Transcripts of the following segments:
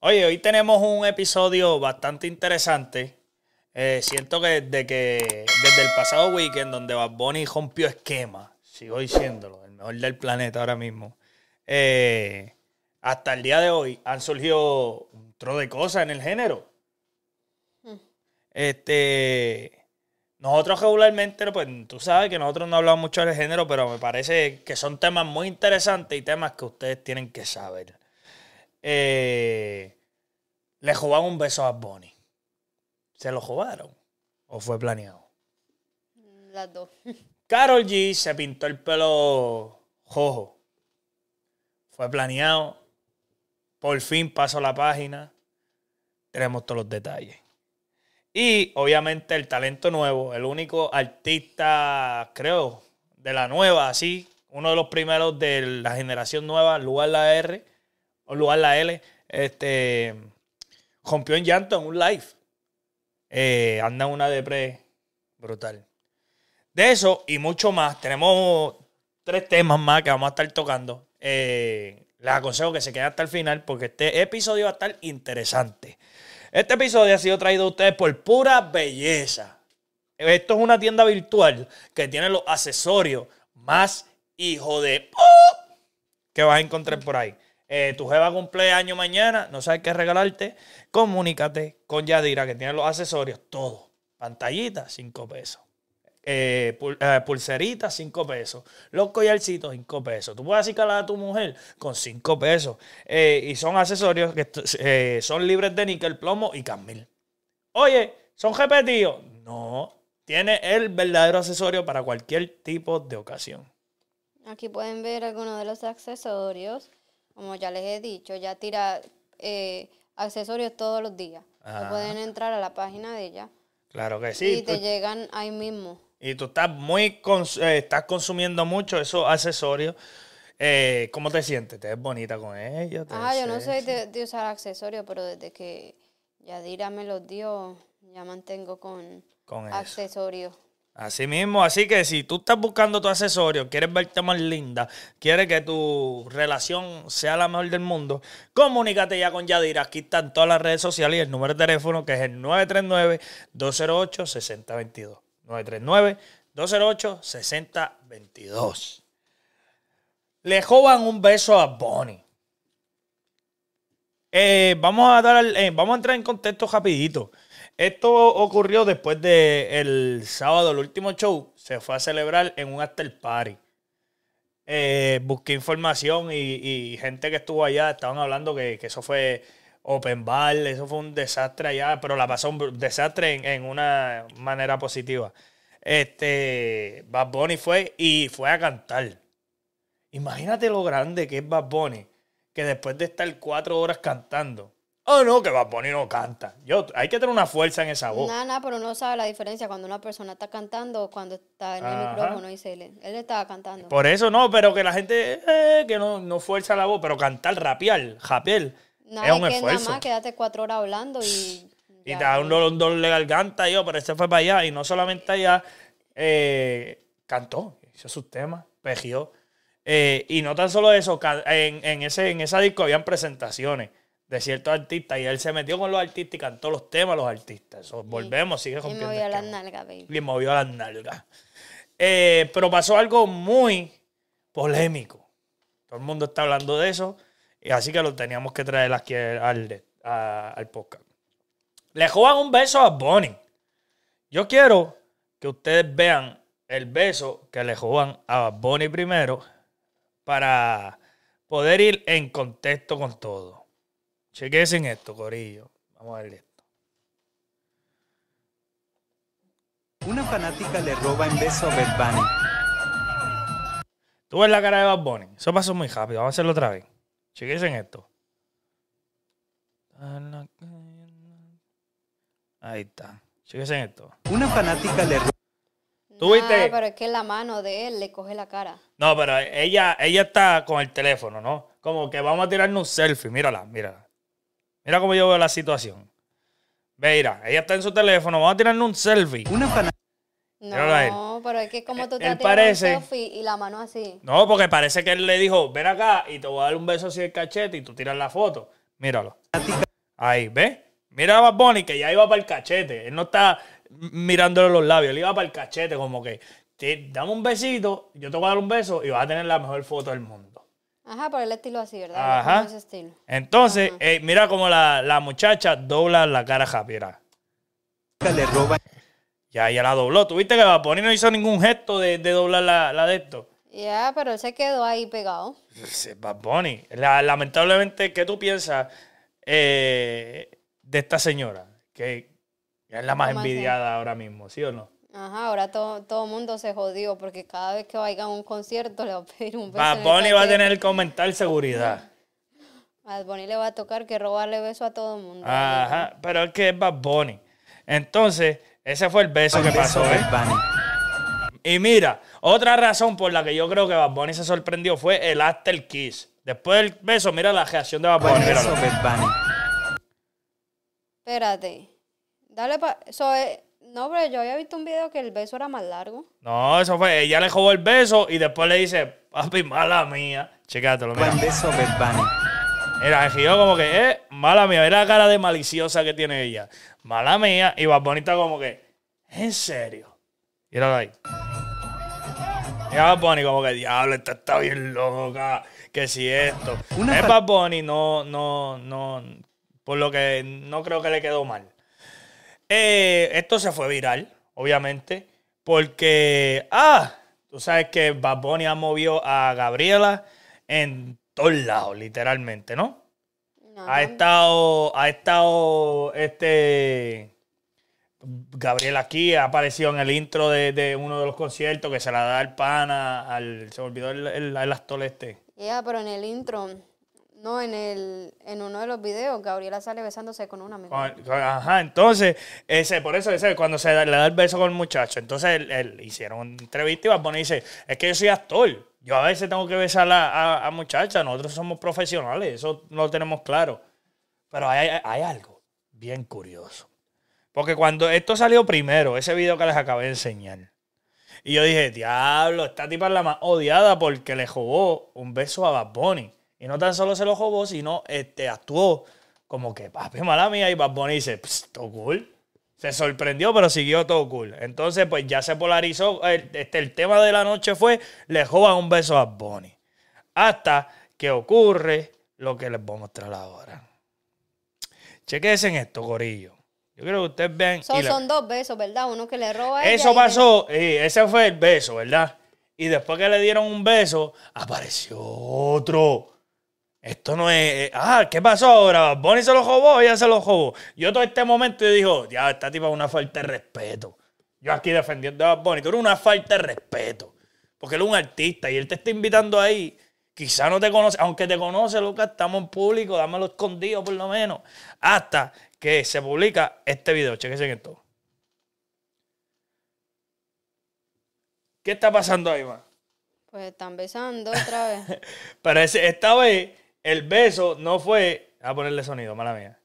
Oye, hoy tenemos un episodio bastante interesante. Eh, siento que desde, que desde el pasado weekend, donde Bad Bunny rompió esquema, sigo diciéndolo, el mejor del planeta ahora mismo, eh, hasta el día de hoy han surgido un tro de cosas en el género. Hmm. Este. Nosotros regularmente, pues tú sabes que nosotros no hablamos mucho del género, pero me parece que son temas muy interesantes y temas que ustedes tienen que saber. Eh, le jugaban un beso a Bonnie. ¿Se lo jugaron? ¿O fue planeado? Las dos. Carol G se pintó el pelo jojo, Fue planeado. Por fin pasó la página. Tenemos todos los detalles. Y obviamente el talento nuevo, el único artista, creo, de la nueva, así, uno de los primeros de la generación nueva, Lugar La R o lugar la L, este, rompió en llanto en un live. Eh, anda una depre brutal. De eso y mucho más, tenemos tres temas más que vamos a estar tocando. Eh, les aconsejo que se queden hasta el final porque este episodio va a estar interesante. Este episodio ha sido traído a ustedes por pura belleza. Esto es una tienda virtual que tiene los accesorios más hijo de que vas a encontrar por ahí eh, tu jeva año mañana, no sabes qué regalarte, comunícate con Yadira, que tiene los accesorios, todo. Pantallita, 5 pesos. Eh, eh, pulserita, cinco 5 pesos. Los collarcitos, 5 pesos. Tú puedes acicalar a tu mujer con 5 pesos. Eh, y son accesorios que son libres de níquel, plomo y camil. Oye, ¿son repetidos? No. Tiene el verdadero accesorio para cualquier tipo de ocasión. Aquí pueden ver algunos de los accesorios como ya les he dicho, ya tira eh, accesorios todos los días. pueden entrar a la página de ella. Claro que sí. Y te pues. llegan ahí mismo. Y tú estás muy eh, estás consumiendo mucho esos accesorios. Eh, ¿Cómo te sientes? ¿Te ves bonita con ellos? Ah, yo no soy de, usar accesorios, pero desde que Yadira me los dio, ya mantengo con accesorios. Así mismo, así que si tú estás buscando tu accesorio, quieres verte más linda, quieres que tu relación sea la mejor del mundo, comunícate ya con Yadira. Aquí están todas las redes sociales y el número de teléfono que es el 939-208-6022. 939-208-6022. Le joban un beso a Bonnie. Eh, vamos, a dar, eh, vamos a entrar en contexto rapidito. Esto ocurrió después de el sábado, el último show, se fue a celebrar en un after party. Eh, busqué información y, gente que estuvo allá estaban hablando que, eso fue open bar, eso fue un desastre allá, pero la pasó un desastre en, una manera positiva. Este, Bad Bunny fue y fue a cantar. Imagínate lo grande que es Bad Bunny, que después de estar cuatro horas cantando, Oh, no, que va poner y no canta. Yo, hay que tener una fuerza en esa voz. Nada, nada, pero no sabe la diferencia cuando una persona está cantando o cuando está en el micrófono y se le, él estaba cantando. Por eso no, pero que la gente eh, que no, no fuerza la voz, pero cantar, rapial rapear, es un que esfuerzo. Nada más quédate cuatro horas hablando y... y te da un dolor, de garganta, yo, pero este fue para allá. Y no solamente allá, eh, cantó, hizo sus temas, pejió. Eh, y no tan solo eso, en, ese, en esa disco habían presentaciones de cierto artistas y él se metió con los artistas y cantó los temas los artistas. volvemos, sigue Y movió las nalgas, baby. movió las nalgas. Eh, pero pasó algo muy polémico. Todo el mundo está hablando de eso, y así que lo teníamos que traer aquí al, al podcast. Le juegan un beso a Bonnie. Yo quiero que ustedes vean el beso que le juegan a Bonnie primero para poder ir en contexto con todo. Chequense en esto, Corillo. Vamos a ver esto. Una fanática le roba en beso a Bad Bunny. Tú ves la cara de Bad Bunny. Eso pasó muy rápido. Vamos a hacerlo otra vez. Chequense en esto. Ahí está. Chequense en esto. Una fanática le roba. No, pero es que la mano de él le coge la cara. No, pero ella, ella está con el teléfono, ¿no? Como que vamos a tirarnos un selfie. Mírala, mírala. Mira cómo yo veo la situación. Mira, ella está en su teléfono, vamos a tirarle un selfie. Una no, pero es que como tú te un selfie y la mano así. No, porque parece que él le dijo, ven acá y te voy a dar un beso así el cachete y tú tiras la foto. Míralo. Ahí, ¿ves? Mira a Bad que ya iba para el cachete. Él no está mirándole los labios, él iba para el cachete como que, te, dame un besito, yo te voy a dar un beso y vas a tener la mejor foto del mundo. Ajá, por el estilo así, ¿verdad? Ajá. Entonces, eh, mira cómo la, muchacha dobla la cara Javiera. Ya, ya la dobló. Tuviste que Baponi no hizo ningún gesto de, doblar la, la, de esto. Ya, pero se quedó ahí pegado. Bad lamentablemente, ¿qué tú piensas eh, de esta señora? Que es la más envidiada ahora mismo, ¿sí o no? Ajá, ahora todo, todo mundo se jodió porque cada vez que vaya a un concierto le va a pedir un beso. Bad Bunny va a tener que aumentar seguridad. Bad Bunny le va a tocar que robarle beso a todo el mundo. Ajá, pero es que es Bad Bunny. Entonces, ese fue el beso que pasó. ¿eh? Y mira, otra razón por la que yo creo que Bad Bunny se sorprendió fue el after kiss. Después del beso, mira la reacción de Bad Bunny. Bad Espérate. Dale pa... So, eh, no, pero yo había visto un video que el beso era más largo. No, eso fue. Ella le jugó el beso y después le dice, papi, mala mía. Checátelo, lo Buen beso, que Bunny. Era como que, eh, mala mía. Era la cara de maliciosa que tiene ella. Mala mía. Y Bad Bunny está como que, en serio. Y era ahí. Y Bad como que, diablo, esta está bien loca. Que si esto. es Bad no, no, no. Por lo que no creo que le quedó mal. Eh, esto se fue viral, obviamente, porque, ah, tú sabes que Bad Bunny ha movido a Gabriela en todos lados, literalmente, ¿no? ha estado, ha estado, este, Gabriela aquí, ha aparecido en el intro de, uno de los conciertos que se la da el pana, al, se olvidó el, el, este. Ya, pero en el intro no, en, el, en uno de los videos, Gabriela sale besándose con una amiga. Ajá, entonces, ese, por eso cuando se le da el beso con el muchacho, entonces él, hicieron una entrevista y va a dice, es que yo soy actor, yo a veces tengo que besar a, a, nosotros somos profesionales, eso lo tenemos claro. Pero hay, algo bien curioso. Porque cuando esto salió primero, ese video que les acabé de enseñar, y yo dije, diablo, esta tipa es la más odiada porque le jugó un beso a Bad Bunny. Y no tan solo se lo jobó, sino este, actuó como que, papi, mala mía, y Bad Bunny dice, todo cool. Se sorprendió, pero siguió todo cool. Entonces, pues ya se polarizó. El, este, el tema de la noche fue, le joban un beso a Bad Hasta que ocurre lo que les voy a mostrar ahora. Chequense en esto, gorillo. Yo creo que ustedes vean. son dos besos, ¿verdad? Uno que le roba. A Eso pasó, ese fue el beso, ¿verdad? Y después que le dieron un beso, apareció otro. Esto no es. Eh, ah, ¿qué pasó ahora? Bonnie se lo robó, ella se lo robó. Yo todo este momento yo digo, ya, esta tipa es una falta de respeto. Yo aquí defendiendo a Bonnie, tú eres una falta de respeto. Porque él es un artista y él te está invitando ahí. Quizá no te conoce, aunque te conoce, Lucas, estamos en público, dámelo escondido por lo menos. Hasta que se publica este video. Chequense esto. ¿Qué está pasando ahí, man? Pues están besando otra vez. Pero ese, esta vez el beso no fue. A ponerle sonido, mala mía.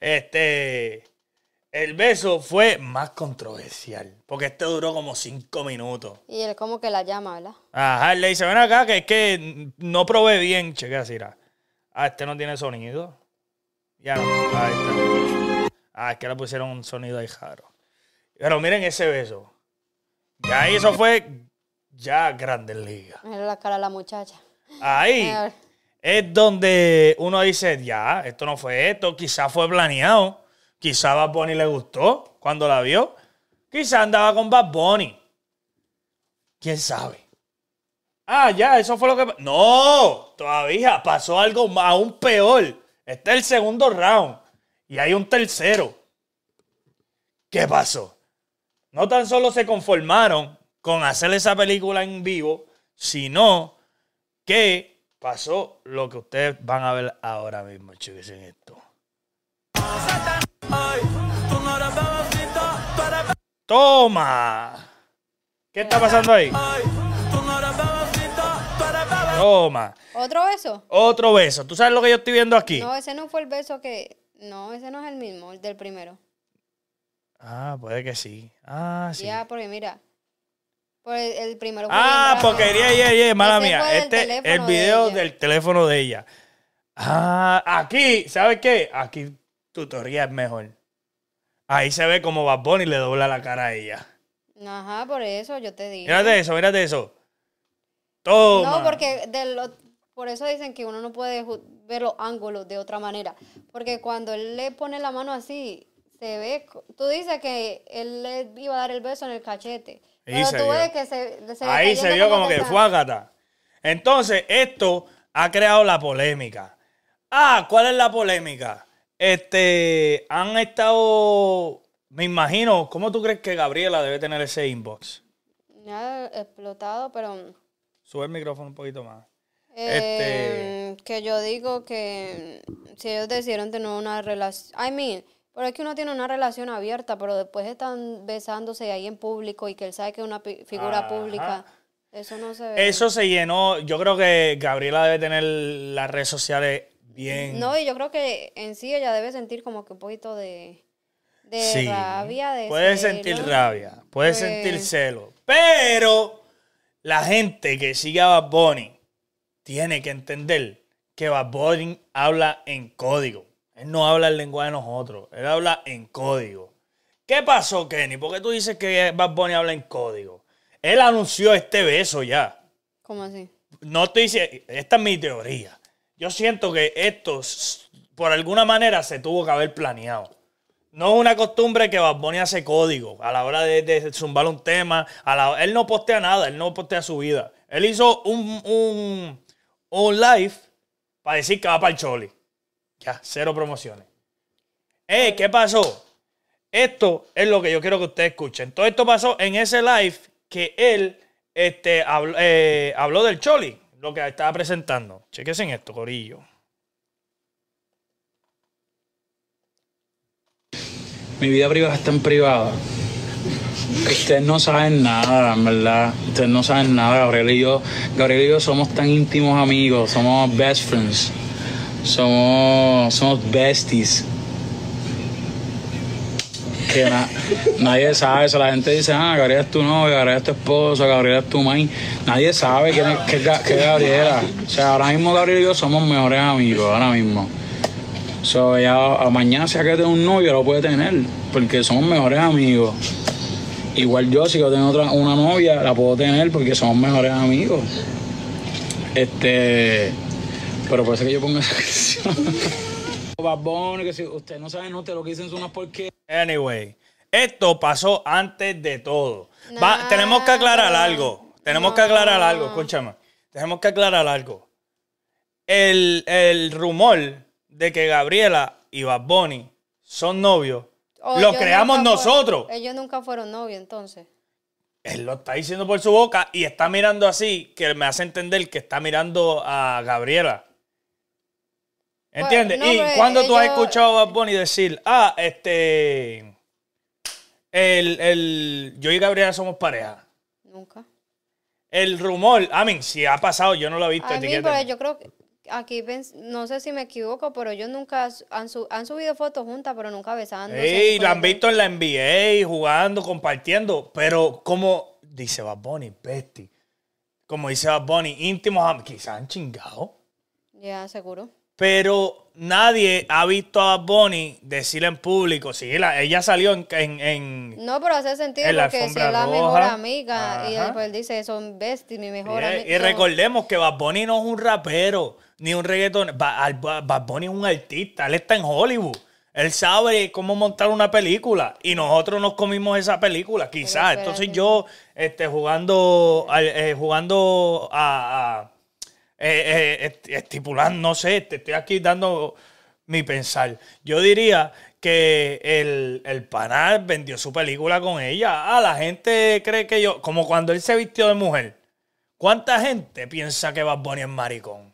Este. El beso fue más controversial, porque este duró como cinco minutos. Y él como que la llama, ¿verdad? Ajá, le dice, ven acá, que es que no probé bien, así, decir? Ah, este no tiene sonido. Ya no, ahí está. Ah, es que le pusieron un sonido ahí jaro. Pero miren ese beso. Ya eso fue ya Grandes liga. Mira la cara de la muchacha. Ahí es donde uno dice, ya, esto no fue esto, quizás fue planeado, quizá Bad Bunny le gustó cuando la vio, quizá andaba con Bad Bunny. ¿Quién sabe? Ah, ya, eso fue lo que... No, todavía pasó algo aún peor. Este es el segundo round y hay un tercero. ¿Qué pasó? No tan solo se conformaron con hacer esa película en vivo, sino que pasó lo que ustedes van a ver ahora mismo, chicos, en esto. Toma. ¿Qué está pasando ahí? Toma. ¿Otro beso? Otro beso. ¿Tú sabes lo que yo estoy viendo aquí? No, ese no fue el beso que... No, ese no es el mismo, el del primero. Ah, puede que sí. Ah, sí. Ya, porque mira, por el, primero. ah, porque yeah, mala mía. este, el video del teléfono de ella. Ah, aquí, ¿sabes qué? Aquí Tutoría es mejor. Ahí se ve como Bad Bunny le dobla la cara a ella. Ajá, por eso yo te digo. de eso, de eso. todo No, porque por eso dicen que uno no puede ver los ángulos de otra manera. Porque cuando él le pone la mano así, se ve. Tú dices que él le iba a dar el beso en el cachete. Ahí se que vio como que fue Agatha. Entonces, esto ha creado la polémica. Ah, ¿cuál es la polémica? Este, han estado, me imagino, ¿cómo tú crees que Gabriela debe tener ese inbox? Me ha explotado, pero... Mm. Sube el micrófono un poquito más. Este em, que yo digo que si ellos decidieron tener una relación... I mean, pero es que uno tiene una relación abierta, pero después están besándose ahí en público y que él sabe que es una figura pública. Eso no se ve. Eso se llenó. Yo creo que Gabriela debe tener las redes sociales bien. No, y yo creo que en sí ella debe sentir como que un poquito de, de rabia. puede sentir rabia, puede sentir celo. Pero la gente que sigue a Bad Bunny tiene que entender que Bad Bunny habla en código. Él no habla el lenguaje de nosotros. Él habla en código. ¿Qué pasó, Kenny? ¿Por qué tú dices que Bad Bunny habla en código? Él anunció este beso ya. ¿Cómo así? No te dice. Esta es mi teoría. Yo siento que esto, por alguna manera, se tuvo que haber planeado. No es una costumbre que Bad Bunny hace código a la hora de, zumbar un tema. A él no postea nada, él no postea su vida. Él hizo un, un, un live para decir que va para el Choli cero promociones. ¡Eh, qué pasó! Esto es lo que yo quiero que ustedes escuchen. Todo esto pasó en ese live que él este, eh, habló, del Choli, lo que estaba presentando. Chequense en esto, Corillo. Mi vida privada está en privada. Ustedes no saben nada, en verdad. Ustedes no saben nada, Gabriel y yo. Gabriel y yo somos tan íntimos amigos, somos best friends somos, somos besties. Que nadie sabe eso. La gente dice, ah, Gabriela es tu novia, Gabriela es tu esposa, Gabriela es tu main. Nadie sabe quién es, qué, Gabriela. O sea, ahora mismo Gabriela y yo somos mejores amigos, ahora mismo. So, sea, mañana si que tengo un novio lo puede tener, porque somos mejores amigos. Igual yo, si yo tengo otra, una novia, la puedo tener porque somos mejores amigos. Este pero por eso que yo pongo esa canción. Babón, que si usted no sabe, no te lo dicen son Anyway, esto pasó antes de todo. Ah. tenemos que aclarar algo. Tenemos que aclarar algo, escúchame. Tenemos que aclarar algo. El, rumor de que Gabriela y Bad son novios, oh, lo creamos nosotros. ellos nunca fueron novios, entonces. Él lo está diciendo por su boca y está mirando así, que me hace entender que está mirando a Gabriela. Pues, ¿Entiendes? y cuando tú has escuchado a Bad Bunny decir, ah, este. El, el, yo y Gabriela somos pareja. Nunca. El rumor, a si ha pasado, yo no lo he visto. A mí, pero yo creo que aquí, no sé si me equivoco, pero ellos nunca han, subido fotos juntas, pero nunca besándose. Sí, lo han visto en la NBA, jugando, compartiendo, pero como dice Bad Bunny, bestie, como dice Bad Bunny, íntimos, quizás han chingado. Ya, seguro. Pero nadie ha visto a Bunny decirle en público. Sí, ella, salió en, en, No, pero hace sentido porque si es la mejor amiga y él, dice, son besties, mi mejor amiga. Y recordemos que Bad Bunny no es un rapero ni un reggaeton. Bad, Bunny es un artista, él está en Hollywood. Él sabe cómo montar una película y nosotros nos comimos esa película, quizás. Entonces yo, este, jugando, eh, jugando a eh, eh estipulando, no sé, te estoy aquí dando mi pensar. Yo diría que el, el panal vendió su película con ella. a ah, la gente cree que yo, como cuando él se vistió de mujer. ¿Cuánta gente piensa que Bad Bunny es maricón?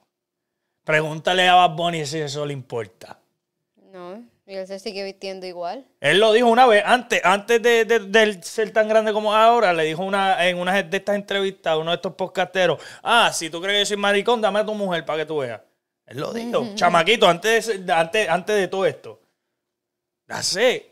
Pregúntale a Bad Bunny si eso le importa. No. ¿Y él se sigue vistiendo igual? Él lo dijo una vez, antes, antes de, de, ser tan grande como ahora, le dijo una, en una de estas entrevistas a uno de estos podcasteros, ah, si tú crees que soy maricón, dame a tu mujer para que tú veas. Él lo dijo, chamaquito, antes, de, antes, antes de todo esto. Ya sé.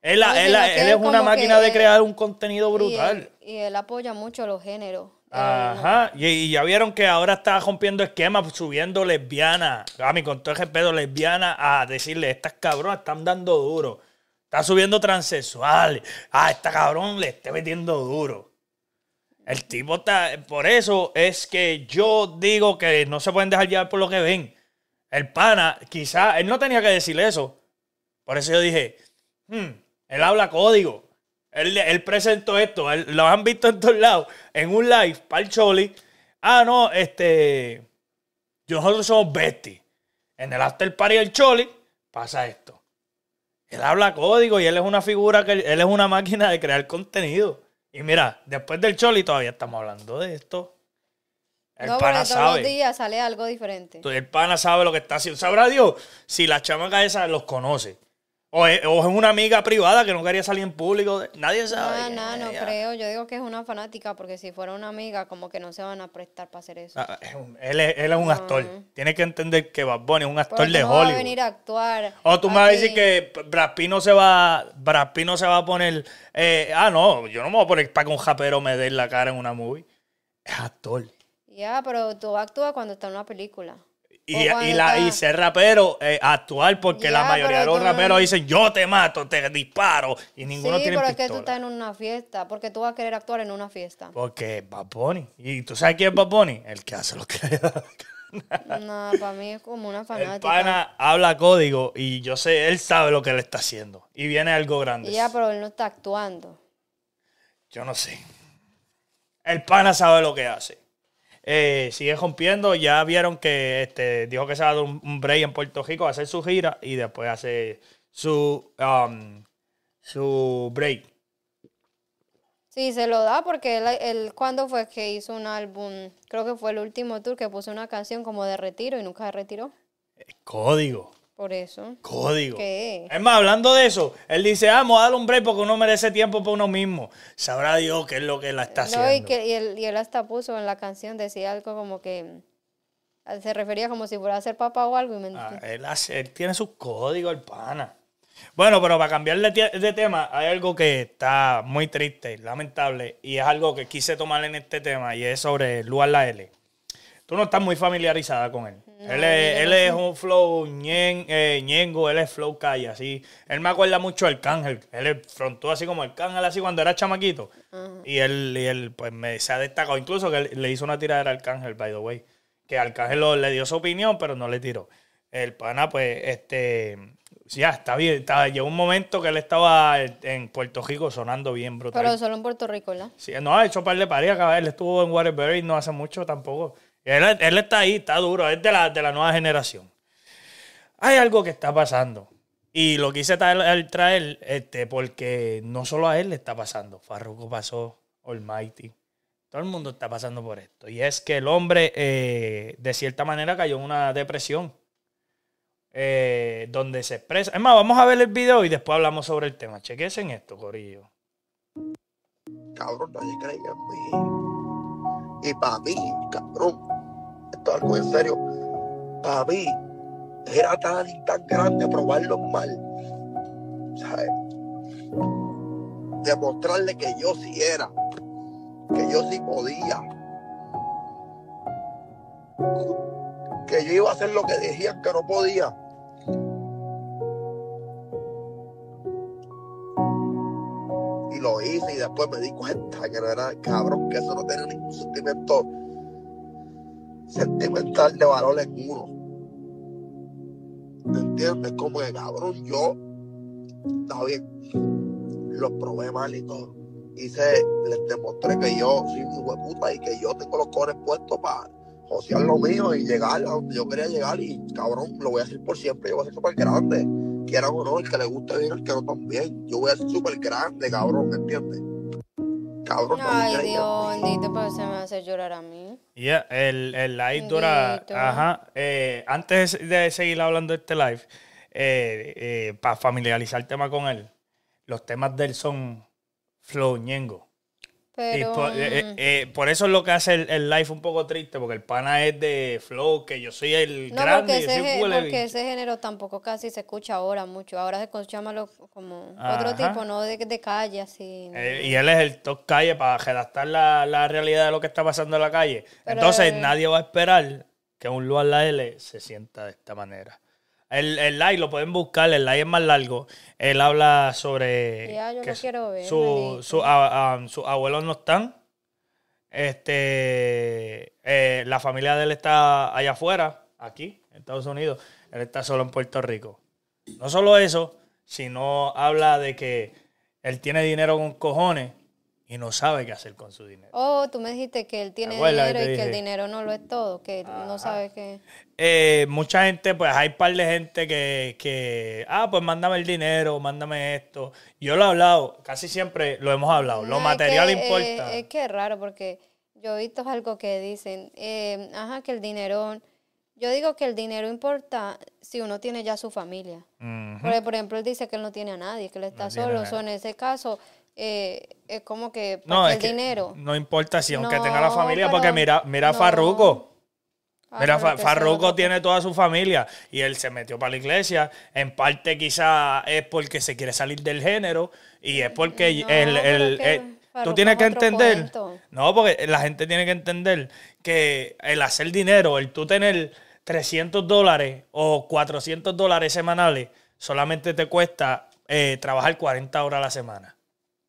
Él, es una máquina de crear un contenido brutal. y él apoya mucho los géneros Ajá, y, ya vieron que ahora está rompiendo esquemas, pues, subiendo lesbiana a ah, mi con todo el respeto, lesbiana a decirle, estas cabronas están dando duro. Está subiendo transexual, Ah, esta cabrón le está metiendo duro. El tipo está. Por eso es que yo digo que no se pueden dejar llevar por lo que ven. El pana, quizá, él no tenía que decir eso. Por eso yo dije, hmm, él habla código. Él, presentó esto, lo han visto en todos lados, en un live para el Choli. Ah, no, este. Nosotros somos besties. En el after party del Choli pasa esto. Él habla código y él es una figura que él es una máquina de crear contenido. Y mira, después del Choli todavía estamos hablando de esto. El no, pana sabe. Todos los días sale algo diferente. el pana sabe lo que está haciendo. Sabrá Dios si la chamaca esa los conoce. O es, una amiga privada que no quería salir en público. Nadie sabe. No, no, no creo. Yo digo que es una fanática porque si fuera una amiga, como que no se van a prestar para hacer eso. Ah, él, es, un actor. tiene que entender que va Bunny es un pues actor de no Hollywood. va a venir a actuar. O tú me vas a decir que Brad no se va, se va a poner. Eh, ah, no, yo no me voy a poner para que un japero me dé la cara en una movie. Es actor. Ya, pero tú actúas cuando está en una película. Y, oh la, ser rapero, eh, actual, porque la mayoría de los raperos dicen yo te mato, te disparo, y ninguno sí, tiene pero es que tú estás en una fiesta, porque tú vas a querer actuar en una fiesta. Porque es Bad Bunny. ¿Y tú sabes quién es Bad Bunny? El que hace lo que le da no, para mí es como una fanática. El pana habla código y yo sé, él sabe lo que le está haciendo. Y viene algo grande. Ya, pero él no está actuando. Yo no sé. El pana sabe lo que hace. Eh, sigue rompiendo. Ya vieron que este, dijo que se va a dar un, break en Puerto Rico, a hacer su gira y después hacer su, um, su break. Sí, se lo da porque él, cuando fue que hizo un álbum, creo que fue el último tour que puso una canción como de retiro y nunca se retiró. código. Por eso. Código. ¿Qué? Es más, hablando de eso, él dice, ah, vamos a un break porque uno merece tiempo para uno mismo. Sabrá Dios qué es lo que él está haciendo. y, que, y, él, hasta puso en la canción, decía algo como que ah, se refería como si fuera a ser papá o algo. Y me... ah, él, él, tiene sus códigos, el pana. Bueno, pero para cambiar de, de tema, hay algo que está muy triste, y lamentable, y es algo que quise tomar en este tema, y es sobre Luan La L tú no estás muy familiarizada con él. él, es, un flow eh, ñengo, él es flow calle, así. Él me acuerda mucho al Cángel. Él frontó así como el Cángel, así cuando era chamaquito. Y él, y él pues, se ha destacado. Incluso que le hizo una tirada al Cángel, by the way. Que al Cángel le dio su opinión, pero no le tiró. El pana, pues, este. Ya, está bien. llegó un momento que él estaba en Puerto Rico sonando bien brutal. Pero solo en Puerto Rico, ¿no? Sí, no, ha hecho par de pareja, Él estuvo en Waterbury no hace mucho tampoco. Él, está ahí, está duro, es de la, nueva generación. Hay algo que está pasando. Y lo quise traer, este, porque no solo a él le está pasando. Farruko pasó, Almighty. Todo el mundo está pasando por esto. Y es que el hombre, eh, de cierta manera, cayó en una depresión. Eh, donde se expresa. Es más, vamos a ver el video y después hablamos sobre el tema. Chequense en esto, Corillo. Cabrón, mí. Y para mí, cabrón, esto algo en serio. Para mí era tan tan grande probarlo mal. Demostrarle que yo sí era, que yo sí podía. Que yo iba a hacer lo que decían que no podía. y lo hice y después me di cuenta que era cabrón, que eso no tenía ningún sentimiento sentimental de valor en uno. ¿Me entiendes? Como que cabrón, yo, está bien, los problemas y todo. Hice, les demostré que yo soy mi hueputa y que yo tengo los cores puestos para josear lo mío y llegar a donde yo quería llegar y cabrón, lo voy a hacer por siempre, yo voy a ser súper grande, quieran o no, el que le guste bien, el que no también, yo voy a ser súper grande, cabrón, ¿me entiendes? Cabrón, Ay, Dios, bendito, pero se me hace llorar a mí. Yeah, el, el live dura. Ajá. Eh, antes de seguir hablando de este live, eh, eh, para familiarizar el tema con él, los temas de él son flow ñengo. Eh, mm. eh, eh, por, eso es lo que hace el, el, live un poco triste, porque el pana es de flow, que yo soy el no, grande. Porque, ese, porque ese género tampoco casi se escucha ahora mucho. Ahora se escucha más como otro tipo, no de, de calle, así. y él es el top calle para redactar la, la, realidad de lo que está pasando en la calle. Entonces nadie va a esperar que un lugar la L se sienta de esta manera. El, el lo pueden buscar, el like es más largo. Él habla sobre. yo quiero Su, su, sus abuelos no están. Este, eh, la familia de él está allá afuera, aquí, en Estados Unidos. Él está solo en Puerto Rico. No solo eso, sino habla de que él tiene dinero con cojones y no sabe qué hacer con su dinero. Oh, tú me dijiste que él tiene dinero y que el dinero no lo es todo, que no sabe qué. Eh, mucha gente, pues hay un par de gente que, que, ah, pues mándame el dinero, mándame esto. Yo lo he hablado, casi siempre lo hemos hablado, lo material eh, importa. es que es raro porque yo he visto algo que dicen, eh, ajá, que el dinero, yo digo que el dinero importa si uno tiene ya su familia. Porque, por ejemplo, él dice que él no tiene a nadie, que él está solo. O en ese caso, eh, es como que no, dinero. No importa si aunque tenga la familia, porque mira, mira Farruco. Ah, mira, Farruco tiene toda su familia y él se metió para la iglesia. En parte quizá es porque se quiere salir del género y es porque el, eh, tú tienes que entender. No, porque la gente tiene que entender que el hacer dinero, el tú tener 300 dólares o 400 dólares semanales, solamente te cuesta eh, trabajar 40 horas a la semana.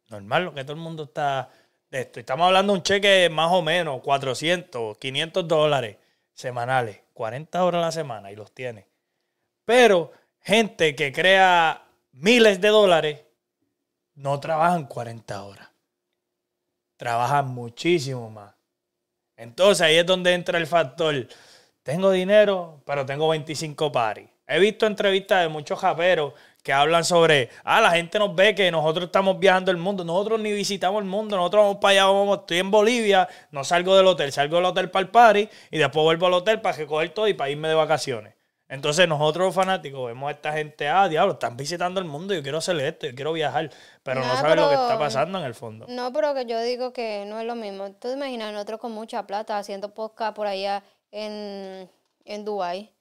Normal, lo que todo el mundo está... De esto. Estamos hablando de un cheque más o menos 400, 500 dólares semanales, 40 horas a la semana y los tiene. Pero gente que crea miles de dólares no trabajan 40 horas. Trabajan muchísimo más. Entonces ahí es donde entra el factor. Tengo dinero, pero tengo 25 paris. He visto entrevistas de muchos japeros que hablan sobre, ah, la gente nos ve que nosotros estamos viajando el mundo, nosotros ni visitamos el mundo, nosotros vamos para allá, vamos, estoy en Bolivia, no salgo del hotel, salgo del hotel para el party y después vuelvo al hotel para coger todo y para irme de vacaciones. Entonces nosotros fanáticos vemos a esta gente, ah, diablo, están visitando el mundo, yo quiero hacer esto, yo quiero viajar, pero no, sabe lo que está pasando en el fondo. No, pero que yo digo que no es lo mismo. Tú imagina imaginas nosotros con mucha plata haciendo podcast por allá en, en Dubái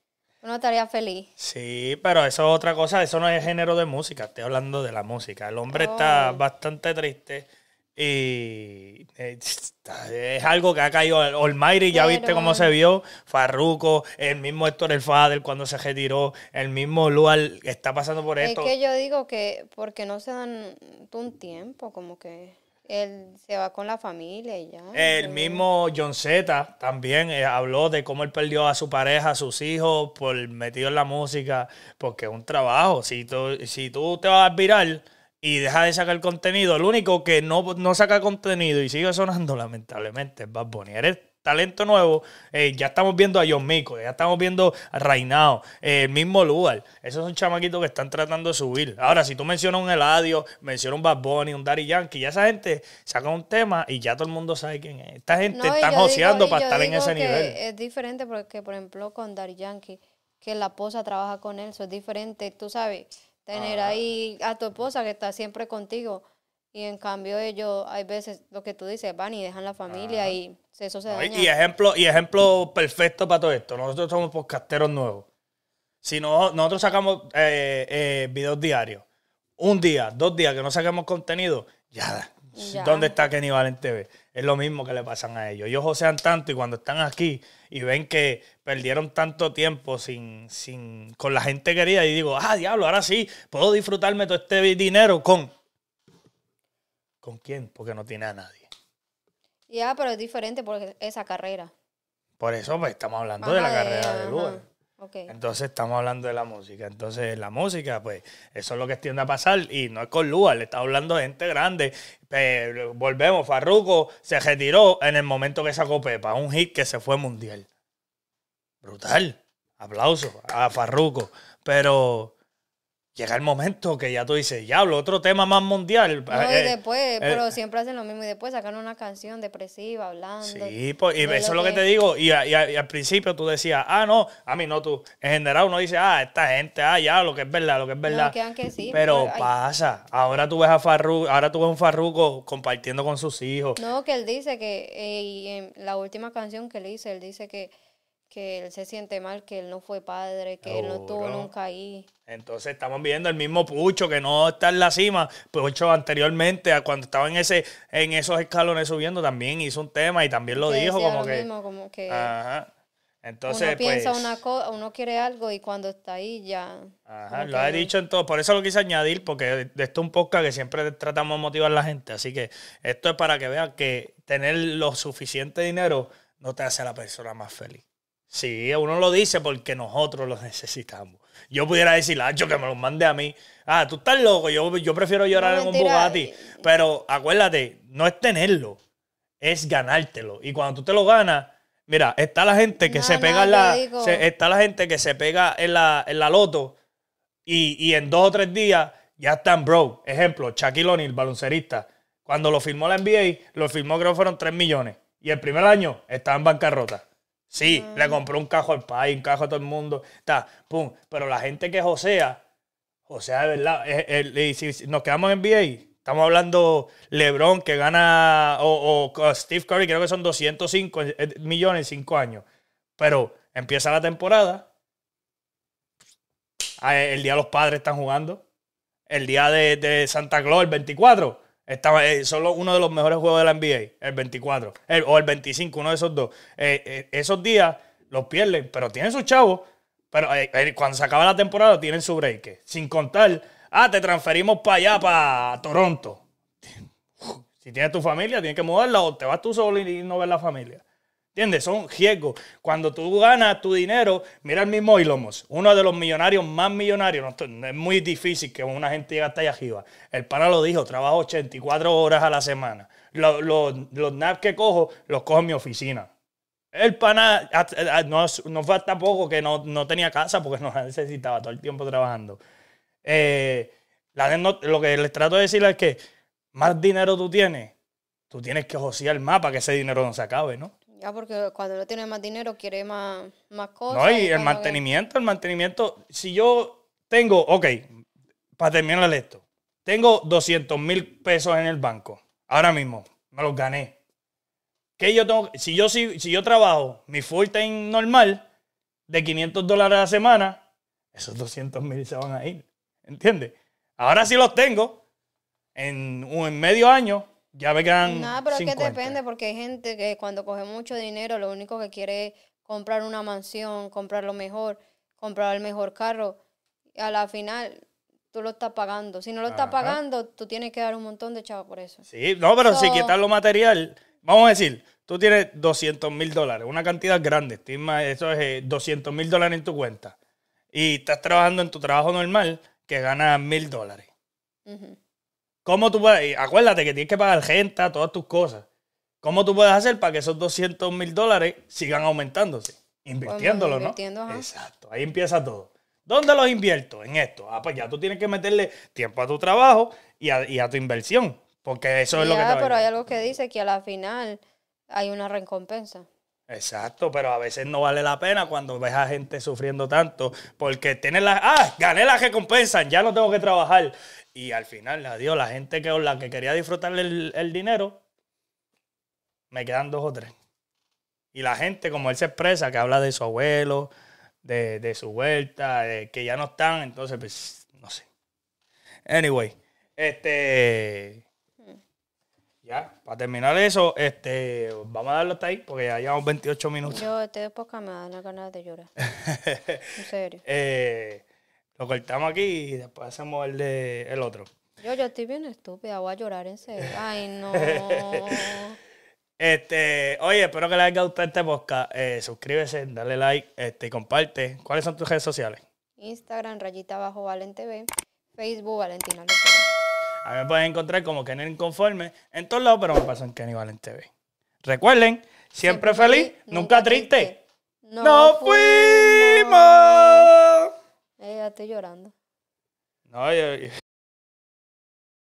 uno estaría feliz. Sí, pero eso es otra cosa, eso no es género de música, estoy hablando de la música. El hombre está oh. bastante triste y eh, es algo que ha caído Olmairi, ya viste cómo se vio, Farruco, el mismo Héctor El Fader cuando se retiró, el mismo que está pasando por esto. Es que yo digo que porque no se dan un tiempo, como que él se va con la familia ya. El mismo John Z también eh, habló de cómo él perdió a su pareja, a sus hijos, por metido en la música, porque es un trabajo. Si tú, si tú te vas a virar y dejas de sacar contenido, el único que no, saca contenido y sigue sonando, lamentablemente, es Bad Bunny talento nuevo, eh, ya estamos viendo a John Mico, ya estamos viendo a Reinao, eh, el mismo lugar. Esos son chamaquitos que están tratando de subir. Ahora, si tú mencionas un Eladio, mencionas un Bad Bunny, un Daddy Yankee, ya esa gente saca un tema y ya todo el mundo sabe quién es. Esta gente está joseando para estar en ese nivel. Es diferente porque, por ejemplo, con Daddy Yankee, que la esposa trabaja con él, eso es diferente, tú sabes, tener ah. ahí a tu esposa que está siempre contigo y en cambio ellos, hay veces, lo que tú dices, van y dejan la familia y eso se daña. Y ejemplo, y ejemplo perfecto para todo esto. Nosotros somos podcasteros nuevos. Si nosotros sacamos eh, eh, videos diarios, un día, dos días que no saquemos contenido, ya, ¿dónde está Kenny Valente? TV? Es lo mismo que le pasan a ellos. Ellos josean tanto y cuando están aquí y ven que perdieron tanto tiempo sin, con la gente querida y digo, ah, diablo, ahora sí, puedo disfrutarme todo este dinero con ¿Con quién? Porque no tiene a nadie. Ya, ah, pero es diferente porque esa carrera. Por eso pues, estamos hablando de la carrera de Lua. Okay. Entonces estamos hablando de la música. Entonces la música, pues eso es lo que tiende a pasar. Y no es con Lua, le está hablando gente grande. volvemos, Farruko se retiró en el momento que sacó Pepa, un hit que se fue mundial. Brutal. Aplauso a Farruco. Pero llega el momento que ya tú dices, ya hablo otro tema más mundial. No, ah, y eh, después, eh, pero siempre hacen lo mismo y después sacan una canción depresiva, hablando. Sí, pues, y eso es lo que, te digo. Y, al principio tú decías, ah, no, a mí no tú. En general uno dice, ah, esta gente, ah, ya, lo que es verdad, lo que es verdad. pero pasa. Ahora tú ves a Farruko, ahora tú ves a un Farruko compartiendo con sus hijos. No, que él dice que, en la última canción que le hice, él dice que que él se siente mal, que él no fue padre, que él no estuvo nunca ahí. Entonces estamos viendo el mismo Pucho que no está en la cima. Pucho anteriormente, cuando estaba en ese, en esos escalones subiendo, también hizo un tema y también lo dijo como que, Ajá. Entonces, uno piensa pues una cosa, uno quiere algo y cuando está ahí ya. Ajá, lo he dicho en todo. Por eso lo quise añadir, porque esto es un podcast que siempre tratamos de motivar a la gente. Así que esto es para que vean que tener lo suficiente dinero no te hace a la persona más feliz. Sí, uno lo dice porque nosotros los necesitamos. Yo pudiera decir, yo que me los mande a mí. Ah, tú estás loco, yo, yo prefiero llorar en un Bugatti. Eh, eh. Pero acuérdate, no es tenerlo, es ganártelo. Y cuando tú te lo ganas, mira, está la gente que se pega en la. está la gente que se pega en la, la loto y, en dos o tres días ya están bro. Ejemplo, Shaquille el baloncerista. Cuando lo firmó la NBA, lo firmó creo que fueron tres millones. Y el primer año estaba en bancarrota. Sí, le compró un cajo al país, un cajo a todo el mundo. está, pum. Pero la gente que josea, josea de verdad. si nos quedamos en NBA, estamos hablando LeBron que gana, o, Steve Curry, creo que son 205 eh, eh, millones en 5 años. Pero empieza la temporada. Ah, el día los padres están jugando. El día de, de Santa Claus, el 24. Eh, son solo uno de los mejores juegos de la NBA, el 24 o el 25, uno de esos dos. Eh, eh, esos días los pierden, pero tienen sus chavos. Pero cuando se acaba la temporada tienen su break. Sin contar, ah, te transferimos para allá, para Toronto. Si tienes tu familia, tienes que moverla o te vas tú solo y no ver la familia. ¿Entiendes? Son riesgos. Cuando tú ganas tu dinero, mira el mismo Ilomos, uno de los millonarios más millonarios. es muy difícil que una gente llegue hasta allá arriba. El pana lo dijo, trabajo 84 horas a la semana. Los, naps que cojo, los cojo en mi oficina. El pana, no, no fue poco que no, tenía casa porque no necesitaba todo el tiempo trabajando. Eh, lo que les trato de decirle es que más dinero tú tienes, tú tienes que josear más para que ese dinero no se acabe, ¿no? Ah, porque cuando no tiene más dinero quiere más, cosas. No, y, el mantenimiento, el mantenimiento. Si yo tengo, ok, para terminar esto, tengo 200 mil pesos en el banco. Ahora mismo, me los gané. yo Si yo, si, yo trabajo mi full time normal de 500 dólares a la semana, esos 200 mil se van a ir. ¿Entiendes? Ahora sí los tengo. En, en medio año ya me quedan. Nada, pero es que depende, porque hay gente que cuando coge mucho dinero lo único que quiere es comprar una mansión, comprar lo mejor, comprar el mejor carro. a la final, tú lo estás pagando. Si no lo estás pagando, tú tienes que dar un montón de chavo por eso. Sí, no, pero si quitas lo material, vamos a decir, tú tienes 200 mil dólares, una cantidad grande, eso es 200 eh, mil dólares en tu cuenta. Y estás trabajando en tu trabajo normal que ganas mil dólares. ¿Cómo tú puedes? Acuérdate que tienes que pagar gente, todas tus cosas. ¿Cómo tú puedes hacer para que esos 200 mil dólares sigan aumentándose? Invirtiéndolo, ¿no? Ajá. Exacto, ahí empieza todo. ¿Dónde los invierto? En esto. Ah, pues ya tú tienes que meterle tiempo a tu trabajo y a, tu inversión. Porque eso es lo que te Pero hay algo que dice que a la final hay una recompensa. Exacto, pero a veces no vale la pena cuando ves a gente sufriendo tanto, porque tienen las ah, gané la recompensa, ya no tengo que trabajar. Y al final, adiós, la gente que la que quería disfrutar el, dinero, me quedan dos o tres. Y la gente, como él se expresa, que habla de su abuelo, de, su vuelta, que ya no están, entonces, pues, no sé. Anyway, este. Ya, para terminar eso, este, vamos a darlo hasta ahí porque ya llevamos 28 minutos. Yo, este de me da ganas de llorar. en serio. Eh, lo cortamos aquí y después hacemos el, de, el otro. Yo, yo estoy bien estúpida, voy a llorar en serio. Ay, no. Este, oye, espero que les haya gustado este podcast. Eh, suscríbese, dale like, este, comparte. ¿Cuáles son tus redes sociales? Instagram, rayita abajo, ValenTV. TV. Facebook, Valentina a mí me pueden encontrar como Kenny Inconforme en todos lados, pero me pasó en Kenny Valen Recuerden, siempre, feliz, nunca triste. No, fuimos. Ella estoy llorando. No, yo.